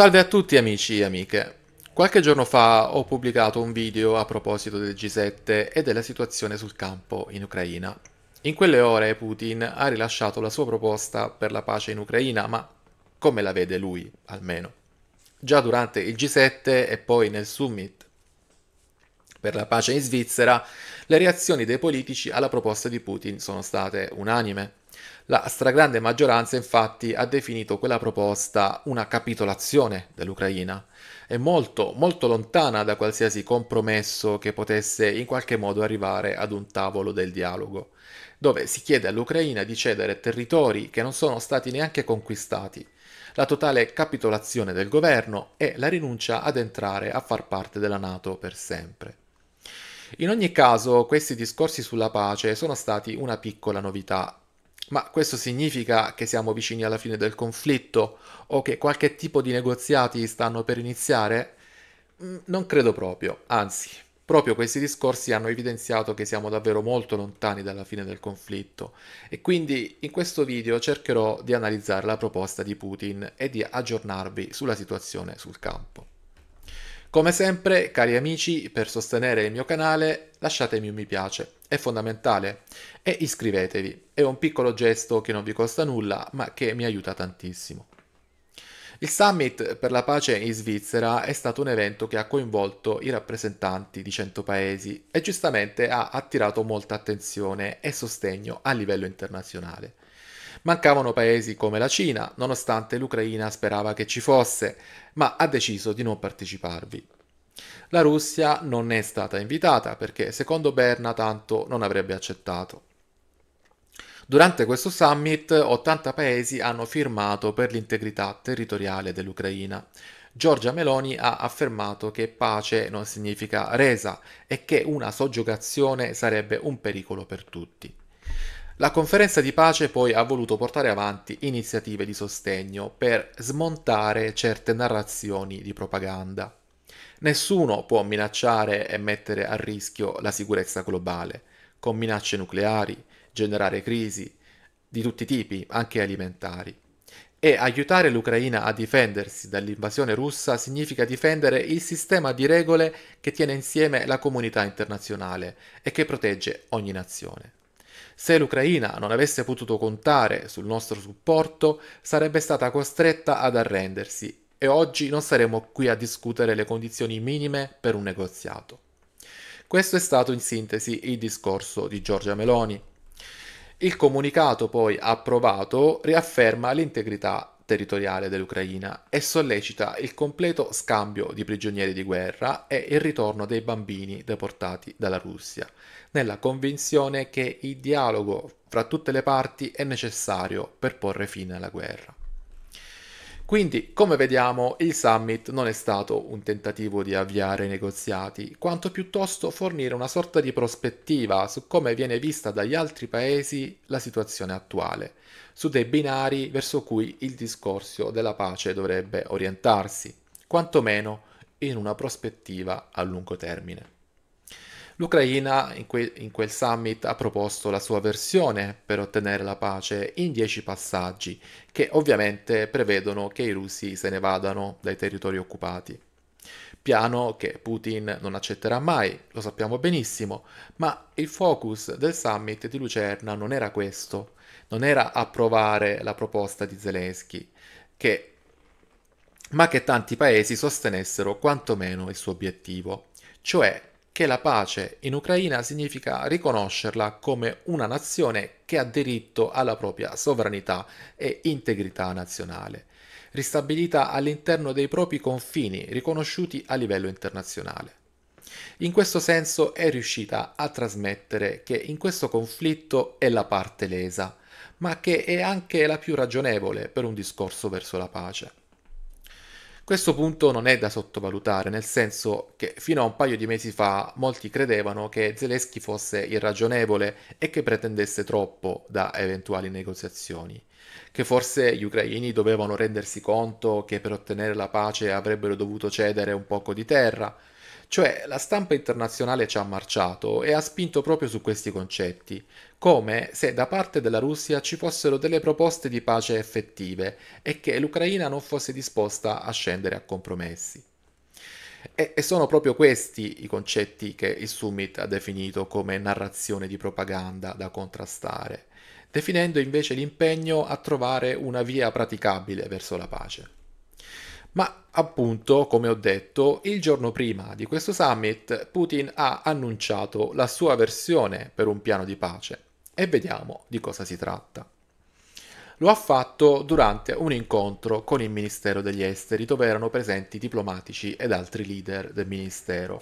Salve a tutti amici e amiche. Qualche giorno fa ho pubblicato un video a proposito del G7 e della situazione sul campo in Ucraina. In quelle ore Putin ha rilasciato la sua proposta per la pace in Ucraina, ma come la vede lui, almeno. Già durante il G7 e poi nel summit per la pace in Svizzera, le reazioni dei politici alla proposta di Putin sono state unanime. La stragrande maggioranza infatti ha definito quella proposta una capitolazione dell'Ucraina e molto, molto lontana da qualsiasi compromesso che potesse in qualche modo arrivare ad un tavolo del dialogo, dove si chiede all'Ucraina di cedere territori che non sono stati neanche conquistati, la totale capitolazione del governo e la rinuncia ad entrare a far parte della Nato per sempre. In ogni caso, questi discorsi sulla pace sono stati una piccola novità ma questo significa che siamo vicini alla fine del conflitto o che qualche tipo di negoziati stanno per iniziare? Mm, non credo proprio, anzi, proprio questi discorsi hanno evidenziato che siamo davvero molto lontani dalla fine del conflitto e quindi in questo video cercherò di analizzare la proposta di Putin e di aggiornarvi sulla situazione sul campo. Come sempre, cari amici, per sostenere il mio canale lasciatemi un mi piace è fondamentale e iscrivetevi, è un piccolo gesto che non vi costa nulla ma che mi aiuta tantissimo. Il Summit per la pace in Svizzera è stato un evento che ha coinvolto i rappresentanti di 100 paesi e giustamente ha attirato molta attenzione e sostegno a livello internazionale. Mancavano paesi come la Cina, nonostante l'Ucraina sperava che ci fosse, ma ha deciso di non parteciparvi. La Russia non è stata invitata perché secondo Berna tanto non avrebbe accettato. Durante questo summit 80 paesi hanno firmato per l'integrità territoriale dell'Ucraina. Giorgia Meloni ha affermato che pace non significa resa e che una soggiogazione sarebbe un pericolo per tutti. La conferenza di pace poi ha voluto portare avanti iniziative di sostegno per smontare certe narrazioni di propaganda. Nessuno può minacciare e mettere a rischio la sicurezza globale, con minacce nucleari, generare crisi di tutti i tipi, anche alimentari. E aiutare l'Ucraina a difendersi dall'invasione russa significa difendere il sistema di regole che tiene insieme la comunità internazionale e che protegge ogni nazione. Se l'Ucraina non avesse potuto contare sul nostro supporto, sarebbe stata costretta ad arrendersi e oggi non saremo qui a discutere le condizioni minime per un negoziato. Questo è stato in sintesi il discorso di Giorgia Meloni. Il comunicato poi approvato riafferma l'integrità territoriale dell'Ucraina e sollecita il completo scambio di prigionieri di guerra e il ritorno dei bambini deportati dalla Russia, nella convinzione che il dialogo fra tutte le parti è necessario per porre fine alla guerra. Quindi, come vediamo, il summit non è stato un tentativo di avviare i negoziati, quanto piuttosto fornire una sorta di prospettiva su come viene vista dagli altri paesi la situazione attuale, su dei binari verso cui il discorso della pace dovrebbe orientarsi, quantomeno in una prospettiva a lungo termine. L'Ucraina in, que- in quel summit ha proposto la sua versione per ottenere la pace in dieci passaggi, che ovviamente prevedono che i russi se ne vadano dai territori occupati. Piano che Putin non accetterà mai, lo sappiamo benissimo, ma il focus del summit di Lucerna non era questo, non era approvare la proposta di Zelensky, che, ma che tanti paesi sostenessero quantomeno il suo obiettivo, cioè che la pace in Ucraina significa riconoscerla come una nazione che ha diritto alla propria sovranità e integrità nazionale, ristabilita all'interno dei propri confini riconosciuti a livello internazionale. In questo senso è riuscita a trasmettere che in questo conflitto è la parte lesa, ma che è anche la più ragionevole per un discorso verso la pace. Questo punto non è da sottovalutare, nel senso che fino a un paio di mesi fa molti credevano che Zelensky fosse irragionevole e che pretendesse troppo da eventuali negoziazioni, che forse gli ucraini dovevano rendersi conto che per ottenere la pace avrebbero dovuto cedere un poco di terra, cioè la stampa internazionale ci ha marciato e ha spinto proprio su questi concetti, come se da parte della Russia ci fossero delle proposte di pace effettive e che l'Ucraina non fosse disposta a scendere a compromessi. E, sono proprio questi i concetti che il summit ha definito come narrazione di propaganda da contrastare, definendo invece l'impegno a trovare una via praticabile verso la pace. Ma appunto, come ho detto, il giorno prima di questo summit Putin ha annunciato la sua versione per un piano di pace e vediamo di cosa si tratta. Lo ha fatto durante un incontro con il Ministero degli Esteri dove erano presenti diplomatici ed altri leader del Ministero.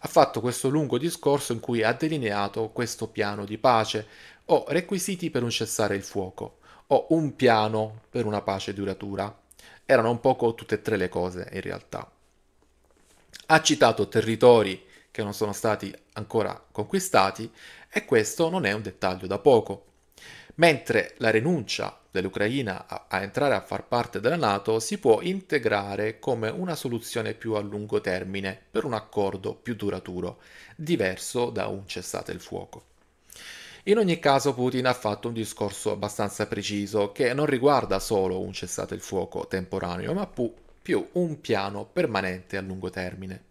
Ha fatto questo lungo discorso in cui ha delineato questo piano di pace o requisiti per un cessare il fuoco o un piano per una pace duratura erano un poco tutte e tre le cose in realtà. Ha citato territori che non sono stati ancora conquistati e questo non è un dettaglio da poco. Mentre la rinuncia dell'Ucraina a, a, entrare a far parte della Nato si può integrare come una soluzione più a lungo termine per un accordo più duraturo, diverso da un cessate il fuoco. In ogni caso Putin ha fatto un discorso abbastanza preciso che non riguarda solo un cessate il fuoco temporaneo, ma pu- più un piano permanente a lungo termine.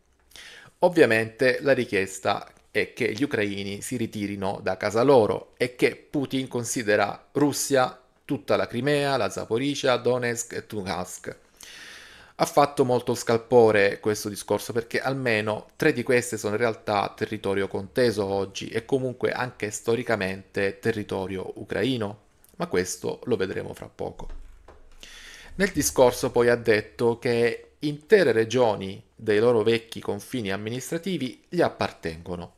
Ovviamente la richiesta è che gli ucraini si ritirino da casa loro e che Putin considera Russia tutta la Crimea, la Zaporizia, Donetsk e Lugansk. Ha fatto molto scalpore questo discorso perché almeno tre di queste sono in realtà territorio conteso oggi e comunque anche storicamente territorio ucraino, ma questo lo vedremo fra poco. Nel discorso poi ha detto che intere regioni dei loro vecchi confini amministrativi gli appartengono.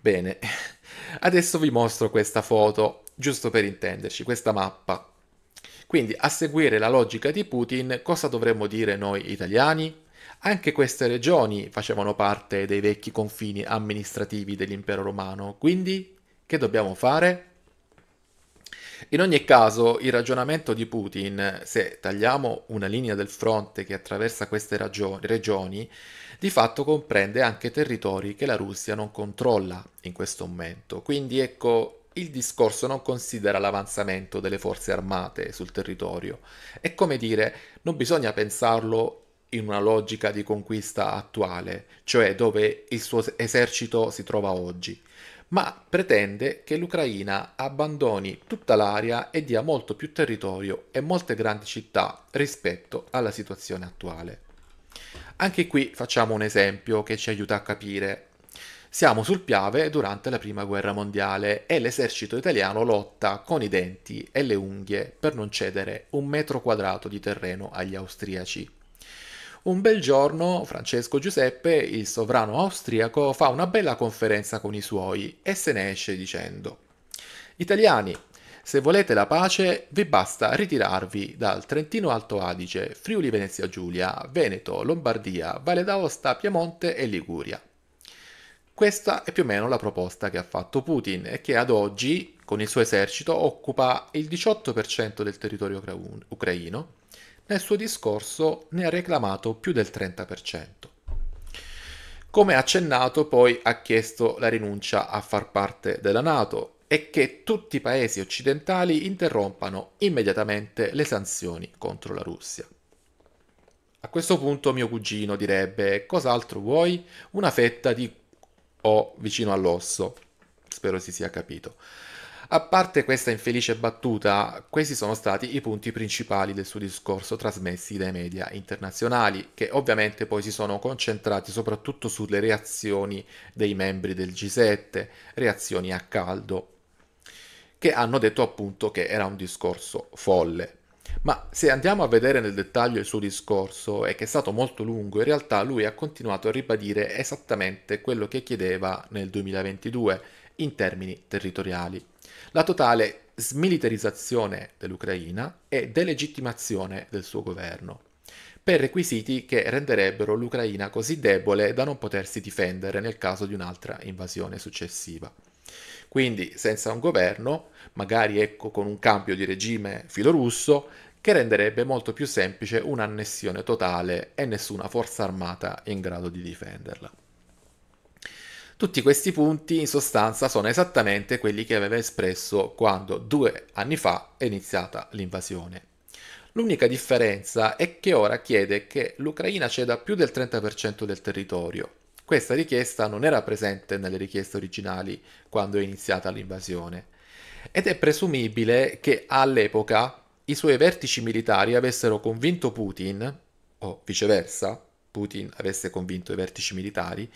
Bene, adesso vi mostro questa foto, giusto per intenderci, questa mappa quindi a seguire la logica di Putin, cosa dovremmo dire noi italiani? Anche queste regioni facevano parte dei vecchi confini amministrativi dell'impero romano, quindi che dobbiamo fare? In ogni caso, il ragionamento di Putin, se tagliamo una linea del fronte che attraversa queste ragio- regioni, di fatto comprende anche territori che la Russia non controlla in questo momento. Quindi ecco, il discorso non considera l'avanzamento delle forze armate sul territorio. È come dire, non bisogna pensarlo in una logica di conquista attuale, cioè dove il suo esercito si trova oggi, ma pretende che l'Ucraina abbandoni tutta l'area e dia molto più territorio e molte grandi città rispetto alla situazione attuale. Anche qui facciamo un esempio che ci aiuta a capire siamo sul Piave durante la Prima Guerra Mondiale e l'esercito italiano lotta con i denti e le unghie per non cedere un metro quadrato di terreno agli austriaci. Un bel giorno Francesco Giuseppe, il sovrano austriaco, fa una bella conferenza con i suoi e se ne esce dicendo Italiani, se volete la pace vi basta ritirarvi dal Trentino Alto Adige, Friuli Venezia Giulia, Veneto, Lombardia, Valle d'Aosta, Piemonte e Liguria. Questa è più o meno la proposta che ha fatto Putin e che ad oggi, con il suo esercito, occupa il 18% del territorio ucraino. Nel suo discorso ne ha reclamato più del 30%. Come accennato, poi ha chiesto la rinuncia a far parte della Nato e che tutti i paesi occidentali interrompano immediatamente le sanzioni contro la Russia. A questo punto mio cugino direbbe, cos'altro vuoi? Una fetta di o vicino all'osso. Spero si sia capito. A parte questa infelice battuta, questi sono stati i punti principali del suo discorso trasmessi dai media internazionali, che ovviamente poi si sono concentrati soprattutto sulle reazioni dei membri del G7, reazioni a caldo, che hanno detto appunto che era un discorso folle. Ma se andiamo a vedere nel dettaglio il suo discorso, e che è stato molto lungo, in realtà lui ha continuato a ribadire esattamente quello che chiedeva nel 2022 in termini territoriali. La totale smilitarizzazione dell'Ucraina e delegittimazione del suo governo, per requisiti che renderebbero l'Ucraina così debole da non potersi difendere nel caso di un'altra invasione successiva. Quindi senza un governo, magari ecco con un cambio di regime filorusso, che renderebbe molto più semplice un'annessione totale e nessuna forza armata in grado di difenderla. Tutti questi punti in sostanza sono esattamente quelli che aveva espresso quando due anni fa è iniziata l'invasione. L'unica differenza è che ora chiede che l'Ucraina ceda più del 30% del territorio. Questa richiesta non era presente nelle richieste originali quando è iniziata l'invasione ed è presumibile che all'epoca i suoi vertici militari avessero convinto Putin, o viceversa, Putin avesse convinto i vertici militari,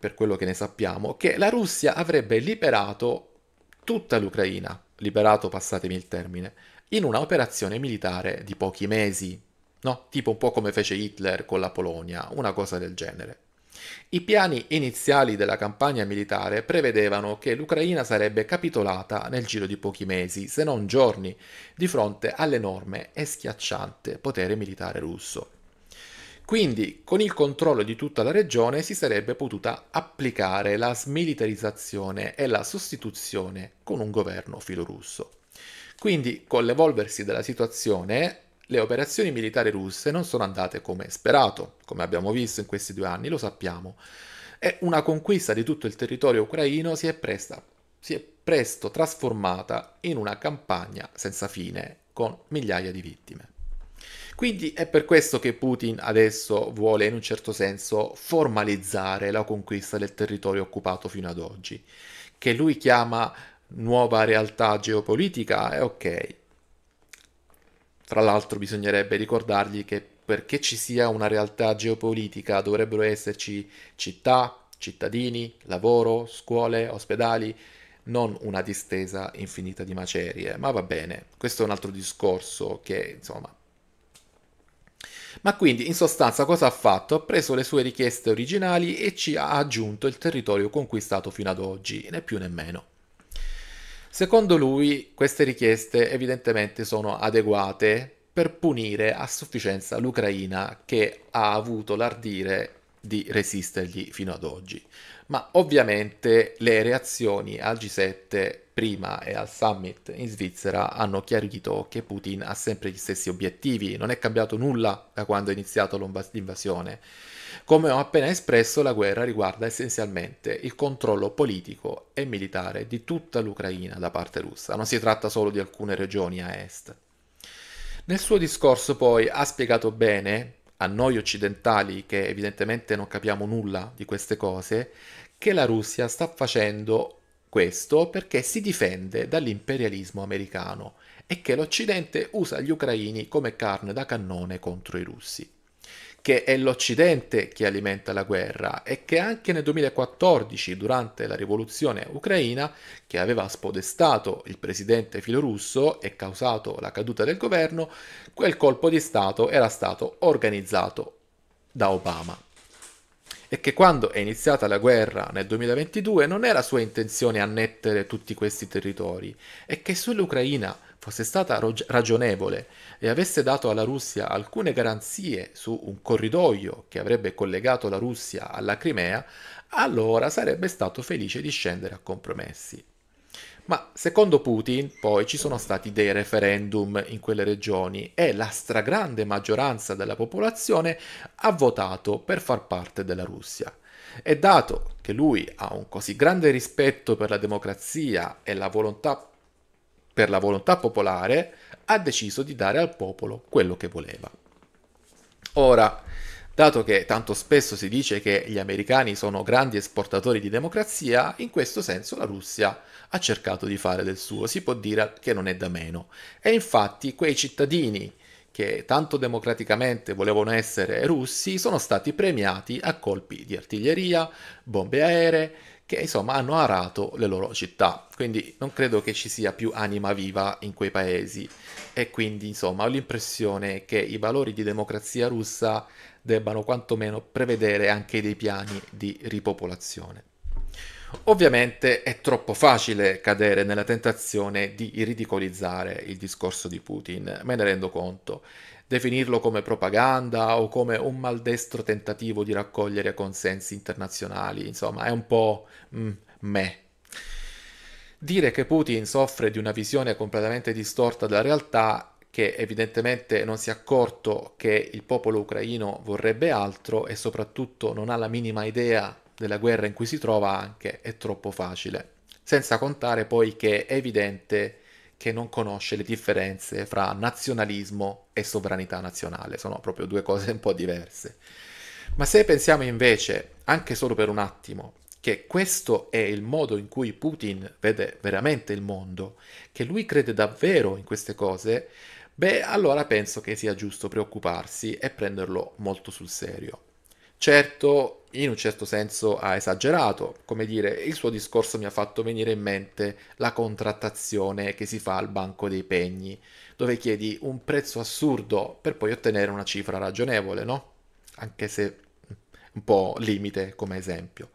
per quello che ne sappiamo, che la Russia avrebbe liberato tutta l'Ucraina, liberato passatemi il termine, in una operazione militare di pochi mesi, no? Tipo un po' come fece Hitler con la Polonia, una cosa del genere. I piani iniziali della campagna militare prevedevano che l'Ucraina sarebbe capitolata nel giro di pochi mesi, se non giorni, di fronte all'enorme e schiacciante potere militare russo. Quindi, con il controllo di tutta la regione si sarebbe potuta applicare la smilitarizzazione e la sostituzione con un governo filorusso. Quindi, con l'evolversi della situazione, le operazioni militari russe non sono andate come sperato, come abbiamo visto in questi due anni, lo sappiamo, e una conquista di tutto il territorio ucraino si è, presta, si è presto trasformata in una campagna senza fine, con migliaia di vittime. Quindi è per questo che Putin adesso vuole in un certo senso formalizzare la conquista del territorio occupato fino ad oggi, che lui chiama nuova realtà geopolitica, è ok, tra l'altro bisognerebbe ricordargli che perché ci sia una realtà geopolitica dovrebbero esserci città, cittadini, lavoro, scuole, ospedali, non una distesa infinita di macerie. Ma va bene, questo è un altro discorso che, insomma... Ma quindi, in sostanza, cosa ha fatto? Ha preso le sue richieste originali e ci ha aggiunto il territorio conquistato fino ad oggi, né più né meno. Secondo lui queste richieste evidentemente sono adeguate per punire a sufficienza l'Ucraina che ha avuto l'ardire di resistergli fino ad oggi. Ma ovviamente le reazioni al G7 prima e al summit in Svizzera hanno chiarito che Putin ha sempre gli stessi obiettivi, non è cambiato nulla da quando è iniziato l'invasione. Come ho appena espresso, la guerra riguarda essenzialmente il controllo politico e militare di tutta l'Ucraina da parte russa, non si tratta solo di alcune regioni a est. Nel suo discorso poi ha spiegato bene a noi occidentali che evidentemente non capiamo nulla di queste cose, che la Russia sta facendo questo perché si difende dall'imperialismo americano e che l'Occidente usa gli ucraini come carne da cannone contro i russi che è l'Occidente che alimenta la guerra e che anche nel 2014, durante la rivoluzione ucraina, che aveva spodestato il presidente filorusso e causato la caduta del governo, quel colpo di Stato era stato organizzato da Obama. E che quando è iniziata la guerra nel 2022 non era sua intenzione annettere tutti questi territori e che sull'Ucraina fosse stata ragionevole e avesse dato alla Russia alcune garanzie su un corridoio che avrebbe collegato la Russia alla Crimea, allora sarebbe stato felice di scendere a compromessi. Ma secondo Putin poi ci sono stati dei referendum in quelle regioni e la stragrande maggioranza della popolazione ha votato per far parte della Russia. E dato che lui ha un così grande rispetto per la democrazia e la volontà per la volontà popolare, ha deciso di dare al popolo quello che voleva. Ora, dato che tanto spesso si dice che gli americani sono grandi esportatori di democrazia, in questo senso la Russia ha cercato di fare del suo, si può dire che non è da meno. E infatti quei cittadini che tanto democraticamente volevano essere russi sono stati premiati a colpi di artiglieria, bombe aeree, che insomma hanno arato le loro città. Quindi non credo che ci sia più anima viva in quei paesi e quindi insomma ho l'impressione che i valori di democrazia russa debbano quantomeno prevedere anche dei piani di ripopolazione. Ovviamente è troppo facile cadere nella tentazione di ridicolizzare il discorso di Putin, me ne rendo conto definirlo come propaganda o come un maldestro tentativo di raccogliere consensi internazionali, insomma è un po' mm, me. Dire che Putin soffre di una visione completamente distorta della realtà che evidentemente non si è accorto che il popolo ucraino vorrebbe altro e soprattutto non ha la minima idea della guerra in cui si trova anche è troppo facile. Senza contare poi che è evidente che non conosce le differenze fra nazionalismo e sovranità nazionale, sono proprio due cose un po' diverse. Ma se pensiamo invece, anche solo per un attimo, che questo è il modo in cui Putin vede veramente il mondo, che lui crede davvero in queste cose, beh allora penso che sia giusto preoccuparsi e prenderlo molto sul serio. Certo, in un certo senso ha esagerato, come dire, il suo discorso mi ha fatto venire in mente la contrattazione che si fa al banco dei pegni, dove chiedi un prezzo assurdo per poi ottenere una cifra ragionevole, no? Anche se un po' limite come esempio.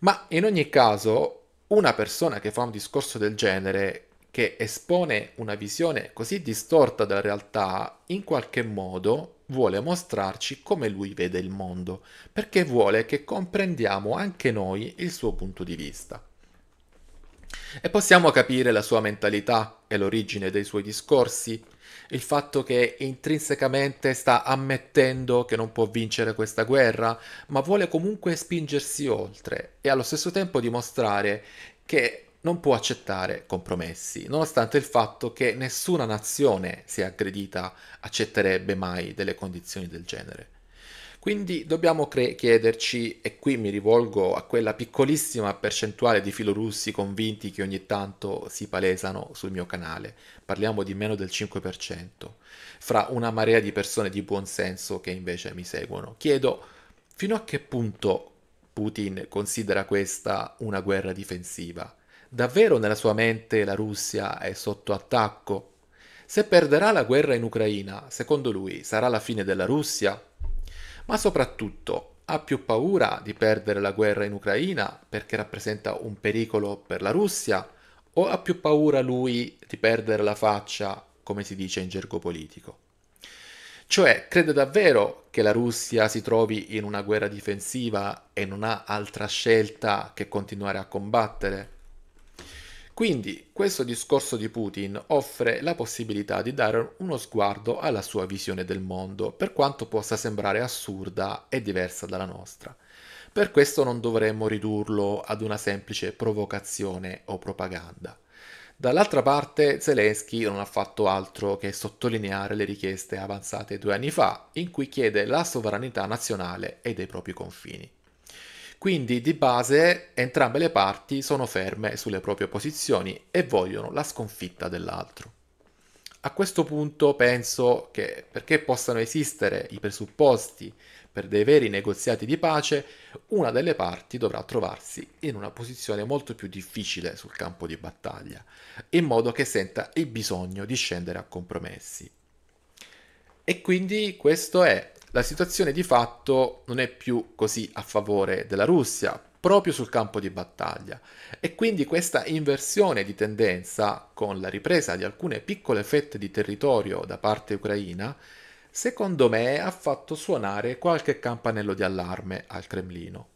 Ma in ogni caso, una persona che fa un discorso del genere, che espone una visione così distorta della realtà, in qualche modo vuole mostrarci come lui vede il mondo, perché vuole che comprendiamo anche noi il suo punto di vista. E possiamo capire la sua mentalità e l'origine dei suoi discorsi, il fatto che intrinsecamente sta ammettendo che non può vincere questa guerra, ma vuole comunque spingersi oltre e allo stesso tempo dimostrare che non può accettare compromessi, nonostante il fatto che nessuna nazione, se aggredita, accetterebbe mai delle condizioni del genere. Quindi dobbiamo cre- chiederci, e qui mi rivolgo a quella piccolissima percentuale di filorussi convinti che ogni tanto si palesano sul mio canale, parliamo di meno del 5%, fra una marea di persone di buon senso che invece mi seguono. Chiedo fino a che punto Putin considera questa una guerra difensiva Davvero nella sua mente la Russia è sotto attacco? Se perderà la guerra in Ucraina, secondo lui sarà la fine della Russia? Ma soprattutto, ha più paura di perdere la guerra in Ucraina perché rappresenta un pericolo per la Russia? O ha più paura lui di perdere la faccia, come si dice in gergo politico? Cioè, crede davvero che la Russia si trovi in una guerra difensiva e non ha altra scelta che continuare a combattere? Quindi questo discorso di Putin offre la possibilità di dare uno sguardo alla sua visione del mondo, per quanto possa sembrare assurda e diversa dalla nostra. Per questo non dovremmo ridurlo ad una semplice provocazione o propaganda. Dall'altra parte Zelensky non ha fatto altro che sottolineare le richieste avanzate due anni fa, in cui chiede la sovranità nazionale e dei propri confini. Quindi di base entrambe le parti sono ferme sulle proprie posizioni e vogliono la sconfitta dell'altro. A questo punto penso che perché possano esistere i presupposti per dei veri negoziati di pace, una delle parti dovrà trovarsi in una posizione molto più difficile sul campo di battaglia, in modo che senta il bisogno di scendere a compromessi. E quindi questo è la situazione di fatto non è più così a favore della Russia, proprio sul campo di battaglia. E quindi questa inversione di tendenza, con la ripresa di alcune piccole fette di territorio da parte ucraina, secondo me ha fatto suonare qualche campanello di allarme al Cremlino.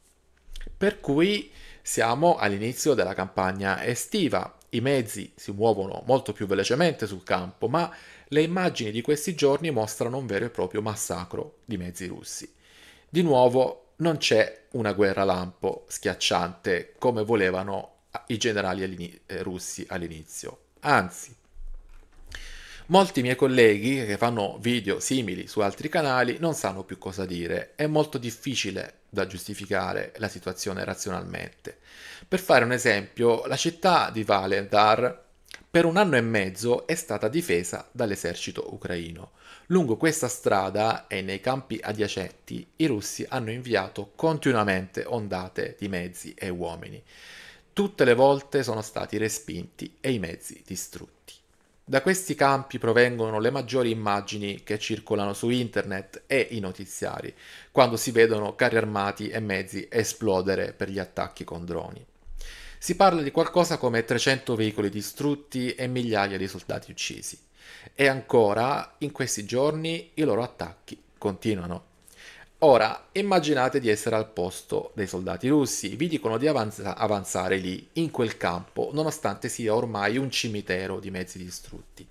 Per cui siamo all'inizio della campagna estiva, i mezzi si muovono molto più velocemente sul campo, ma le immagini di questi giorni mostrano un vero e proprio massacro di mezzi russi. Di nuovo non c'è una guerra lampo schiacciante come volevano i generali all'in- eh, russi all'inizio. Anzi, molti miei colleghi che fanno video simili su altri canali non sanno più cosa dire. È molto difficile da giustificare la situazione razionalmente. Per fare un esempio, la città di Valendar per un anno e mezzo è stata difesa dall'esercito ucraino. Lungo questa strada e nei campi adiacenti i russi hanno inviato continuamente ondate di mezzi e uomini. Tutte le volte sono stati respinti e i mezzi distrutti. Da questi campi provengono le maggiori immagini che circolano su internet e i notiziari, quando si vedono carri armati e mezzi esplodere per gli attacchi con droni. Si parla di qualcosa come 300 veicoli distrutti e migliaia di soldati uccisi. E ancora, in questi giorni, i loro attacchi continuano. Ora, immaginate di essere al posto dei soldati russi, vi dicono di avanzare lì, in quel campo, nonostante sia ormai un cimitero di mezzi distrutti.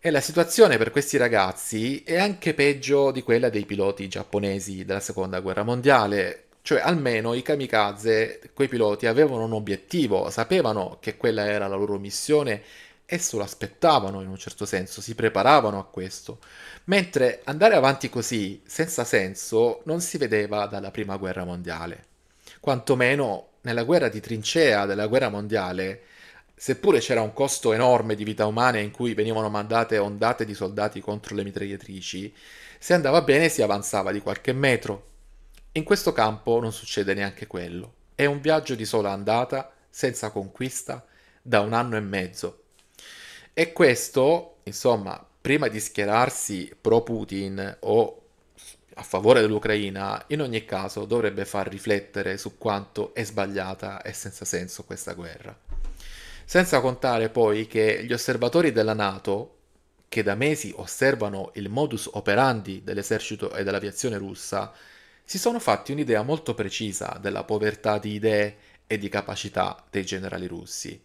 E la situazione per questi ragazzi è anche peggio di quella dei piloti giapponesi della seconda guerra mondiale, cioè almeno i kamikaze, quei piloti avevano un obiettivo, sapevano che quella era la loro missione e se lo aspettavano in un certo senso, si preparavano a questo. Mentre andare avanti così, senza senso, non si vedeva dalla prima guerra mondiale. Quantomeno nella guerra di trincea della guerra mondiale, seppure c'era un costo enorme di vita umana in cui venivano mandate ondate di soldati contro le mitragliatrici, se andava bene si avanzava di qualche metro. In questo campo non succede neanche quello. È un viaggio di sola andata, senza conquista, da un anno e mezzo. E questo, insomma, prima di schierarsi pro Putin o a favore dell'Ucraina, in ogni caso dovrebbe far riflettere su quanto è sbagliata e senza senso questa guerra. Senza contare poi che gli osservatori della Nato, che da mesi osservano il modus operandi dell'esercito e dell'aviazione russa, si sono fatti un'idea molto precisa della povertà di idee e di capacità dei generali russi.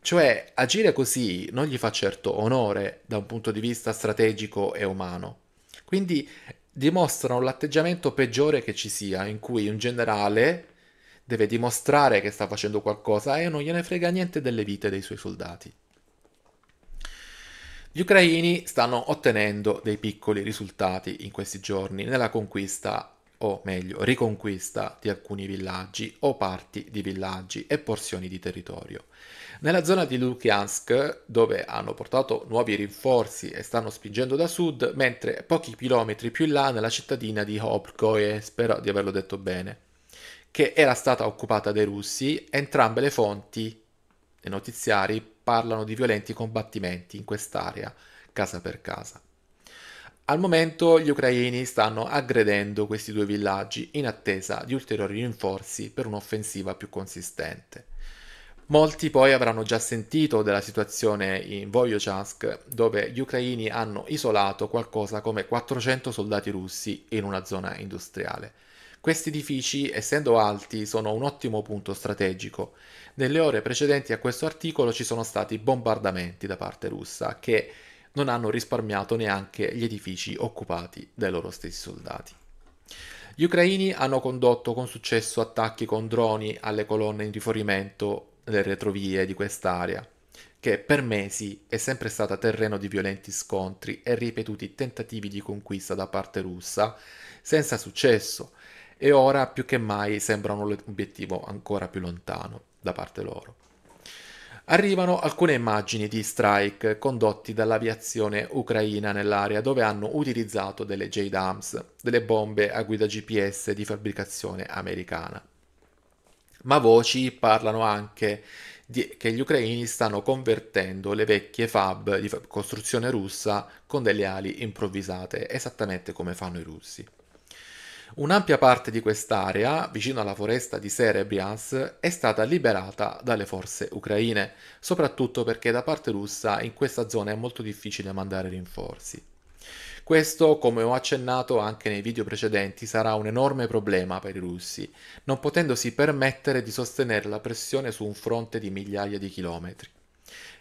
Cioè, agire così non gli fa certo onore da un punto di vista strategico e umano. Quindi dimostrano l'atteggiamento peggiore che ci sia, in cui un generale deve dimostrare che sta facendo qualcosa e non gliene frega niente delle vite dei suoi soldati. Gli ucraini stanno ottenendo dei piccoli risultati in questi giorni nella conquista o meglio riconquista di alcuni villaggi o parti di villaggi e porzioni di territorio. Nella zona di Lukiansk, dove hanno portato nuovi rinforzi e stanno spingendo da sud, mentre pochi chilometri più in là nella cittadina di Hopkoe, spero di averlo detto bene, che era stata occupata dai russi, entrambe le fonti e notiziari parlano di violenti combattimenti in quest'area, casa per casa. Al momento gli ucraini stanno aggredendo questi due villaggi in attesa di ulteriori rinforzi per un'offensiva più consistente. Molti poi avranno già sentito della situazione in Voyochansk, dove gli ucraini hanno isolato qualcosa come 400 soldati russi in una zona industriale. Questi edifici, essendo alti, sono un ottimo punto strategico. Nelle ore precedenti a questo articolo ci sono stati bombardamenti da parte russa che non hanno risparmiato neanche gli edifici occupati dai loro stessi soldati. Gli ucraini hanno condotto con successo attacchi con droni alle colonne in rifornimento delle retrovie di quest'area, che per mesi è sempre stata terreno di violenti scontri e ripetuti tentativi di conquista da parte russa, senza successo, e ora più che mai sembrano l'obiettivo ancora più lontano da parte loro arrivano alcune immagini di strike condotti dall'aviazione ucraina nell'area dove hanno utilizzato delle J-Dams, delle bombe a guida GPS di fabbricazione americana. Ma voci parlano anche di, che gli ucraini stanno convertendo le vecchie fab di costruzione russa con delle ali improvvisate, esattamente come fanno i russi. Un'ampia parte di quest'area, vicino alla foresta di Serebrians, è stata liberata dalle forze ucraine, soprattutto perché da parte russa in questa zona è molto difficile mandare rinforzi. Questo, come ho accennato anche nei video precedenti, sarà un enorme problema per i russi, non potendosi permettere di sostenere la pressione su un fronte di migliaia di chilometri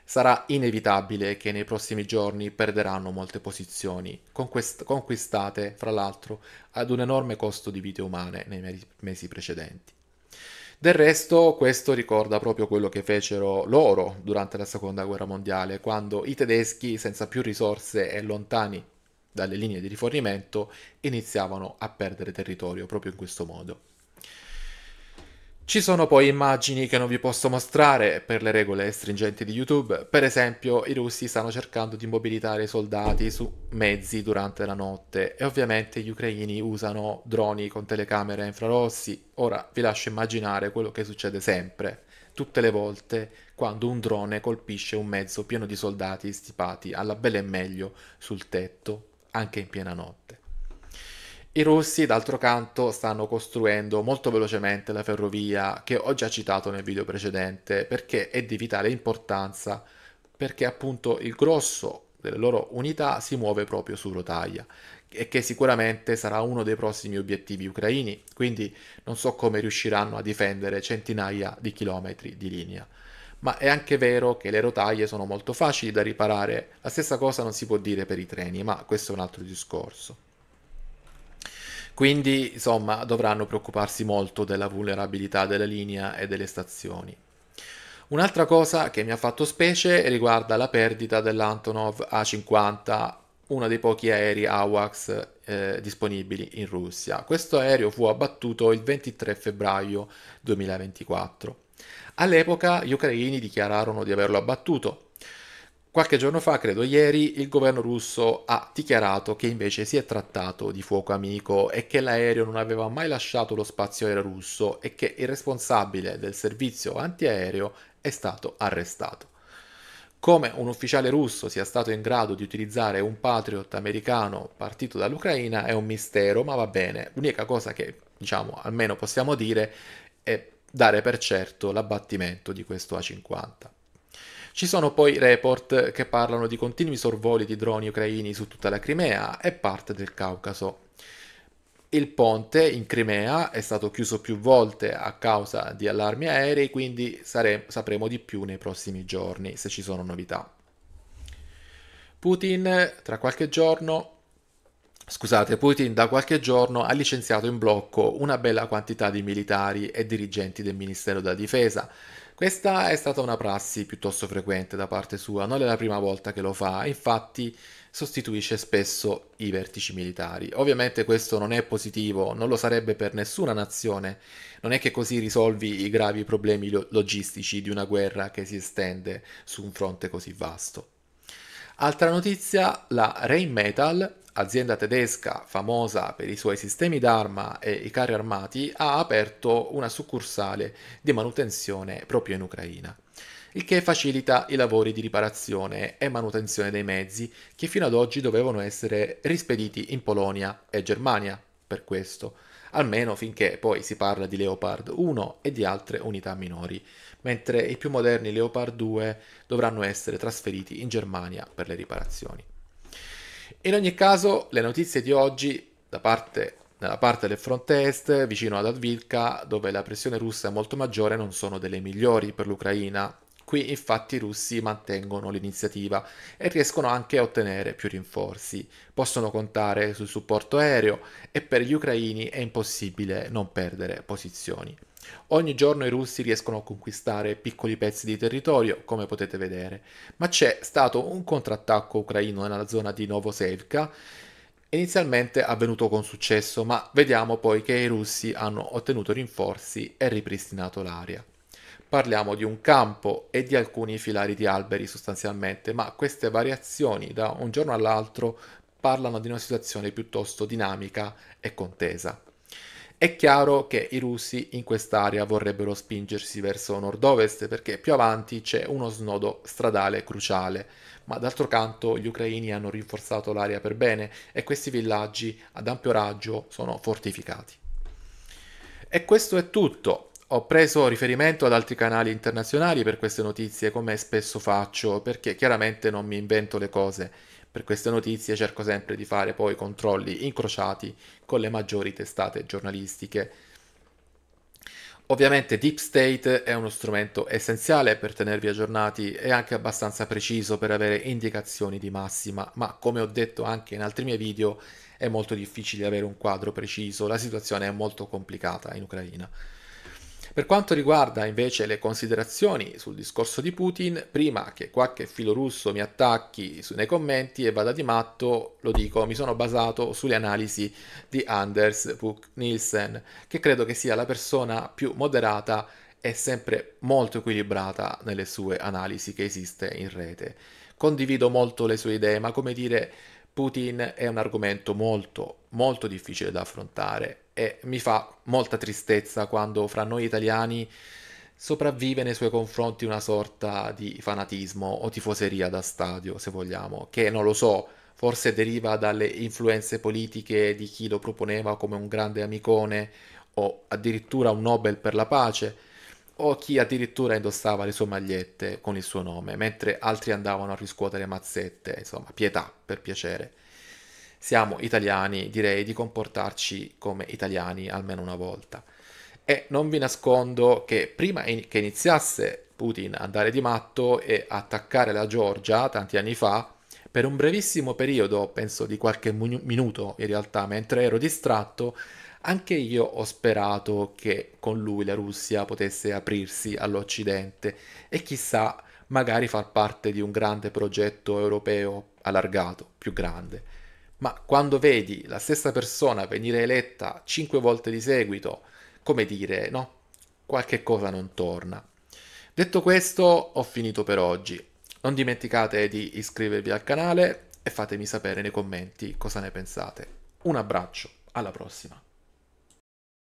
sarà inevitabile che nei prossimi giorni perderanno molte posizioni, conquistate fra l'altro ad un enorme costo di vite umane nei mesi precedenti. Del resto questo ricorda proprio quello che fecero loro durante la seconda guerra mondiale, quando i tedeschi, senza più risorse e lontani dalle linee di rifornimento, iniziavano a perdere territorio proprio in questo modo. Ci sono poi immagini che non vi posso mostrare per le regole stringenti di YouTube, per esempio i russi stanno cercando di mobilitare i soldati su mezzi durante la notte e ovviamente gli ucraini usano droni con telecamere infrarossi, ora vi lascio immaginare quello che succede sempre, tutte le volte quando un drone colpisce un mezzo pieno di soldati stipati alla belle e meglio sul tetto, anche in piena notte. I russi, d'altro canto, stanno costruendo molto velocemente la ferrovia che ho già citato nel video precedente perché è di vitale importanza perché appunto il grosso delle loro unità si muove proprio su rotaia e che sicuramente sarà uno dei prossimi obiettivi ucraini, quindi non so come riusciranno a difendere centinaia di chilometri di linea. Ma è anche vero che le rotaie sono molto facili da riparare, la stessa cosa non si può dire per i treni, ma questo è un altro discorso. Quindi, insomma, dovranno preoccuparsi molto della vulnerabilità della linea e delle stazioni. Un'altra cosa che mi ha fatto specie riguarda la perdita dell'Antonov A50, uno dei pochi aerei AWACS eh, disponibili in Russia. Questo aereo fu abbattuto il 23 febbraio 2024. All'epoca gli ucraini dichiararono di averlo abbattuto, Qualche giorno fa, credo ieri, il governo russo ha dichiarato che invece si è trattato di fuoco amico e che l'aereo non aveva mai lasciato lo spazio aereo russo e che il responsabile del servizio antiaereo è stato arrestato. Come un ufficiale russo sia stato in grado di utilizzare un Patriot americano partito dall'Ucraina è un mistero, ma va bene. L'unica cosa che, diciamo, almeno possiamo dire è dare per certo l'abbattimento di questo A50. Ci sono poi report che parlano di continui sorvoli di droni ucraini su tutta la Crimea e parte del Caucaso. Il ponte in Crimea è stato chiuso più volte a causa di allarmi aerei, quindi sare- sapremo di più nei prossimi giorni se ci sono novità. Putin tra qualche giorno Scusate, Putin da qualche giorno ha licenziato in blocco una bella quantità di militari e dirigenti del Ministero della Difesa questa è stata una prassi piuttosto frequente da parte sua, non è la prima volta che lo fa, infatti sostituisce spesso i vertici militari. Ovviamente questo non è positivo, non lo sarebbe per nessuna nazione, non è che così risolvi i gravi problemi logistici di una guerra che si estende su un fronte così vasto. Altra notizia, la Rain Metal azienda tedesca famosa per i suoi sistemi d'arma e i carri armati, ha aperto una succursale di manutenzione proprio in Ucraina, il che facilita i lavori di riparazione e manutenzione dei mezzi che fino ad oggi dovevano essere rispediti in Polonia e Germania per questo, almeno finché poi si parla di Leopard 1 e di altre unità minori, mentre i più moderni Leopard 2 dovranno essere trasferiti in Germania per le riparazioni. In ogni caso, le notizie di oggi da parte, nella parte del fronte est, vicino ad Advilka, dove la pressione russa è molto maggiore, non sono delle migliori per l'Ucraina. Qui infatti i russi mantengono l'iniziativa e riescono anche a ottenere più rinforzi. Possono contare sul supporto aereo e per gli ucraini è impossibile non perdere posizioni. Ogni giorno i russi riescono a conquistare piccoli pezzi di territorio, come potete vedere, ma c'è stato un contrattacco ucraino nella zona di Novoselka, inizialmente avvenuto con successo, ma vediamo poi che i russi hanno ottenuto rinforzi e ripristinato l'area. Parliamo di un campo e di alcuni filari di alberi sostanzialmente, ma queste variazioni da un giorno all'altro parlano di una situazione piuttosto dinamica e contesa. È chiaro che i russi in quest'area vorrebbero spingersi verso nord-ovest perché più avanti c'è uno snodo stradale cruciale, ma d'altro canto gli ucraini hanno rinforzato l'area per bene e questi villaggi ad ampio raggio sono fortificati. E questo è tutto. Ho preso riferimento ad altri canali internazionali per queste notizie, come spesso faccio, perché chiaramente non mi invento le cose. Per queste notizie cerco sempre di fare poi controlli incrociati con le maggiori testate giornalistiche. Ovviamente Deep State è uno strumento essenziale per tenervi aggiornati e anche abbastanza preciso per avere indicazioni di massima, ma come ho detto anche in altri miei video è molto difficile avere un quadro preciso, la situazione è molto complicata in Ucraina. Per quanto riguarda invece le considerazioni sul discorso di Putin, prima che qualche filo russo mi attacchi nei commenti e vada di matto, lo dico, mi sono basato sulle analisi di Anders Puck Nielsen, che credo che sia la persona più moderata e sempre molto equilibrata nelle sue analisi che esiste in rete. Condivido molto le sue idee, ma come dire, Putin è un argomento molto, molto difficile da affrontare e mi fa molta tristezza quando fra noi italiani sopravvive nei suoi confronti una sorta di fanatismo o tifoseria da stadio, se vogliamo, che non lo so, forse deriva dalle influenze politiche di chi lo proponeva come un grande amicone o addirittura un Nobel per la pace, o chi addirittura indossava le sue magliette con il suo nome, mentre altri andavano a riscuotere mazzette, insomma, pietà, per piacere siamo italiani, direi di comportarci come italiani almeno una volta. E non vi nascondo che prima in- che iniziasse Putin a andare di matto e attaccare la Georgia tanti anni fa, per un brevissimo periodo, penso di qualche mu- minuto in realtà, mentre ero distratto, anche io ho sperato che con lui la Russia potesse aprirsi all'Occidente e chissà magari far parte di un grande progetto europeo allargato, più grande ma quando vedi la stessa persona venire eletta cinque volte di seguito, come dire, no? Qualche cosa non torna. Detto questo, ho finito per oggi. Non dimenticate di iscrivervi al canale e fatemi sapere nei commenti cosa ne pensate. Un abbraccio, alla prossima.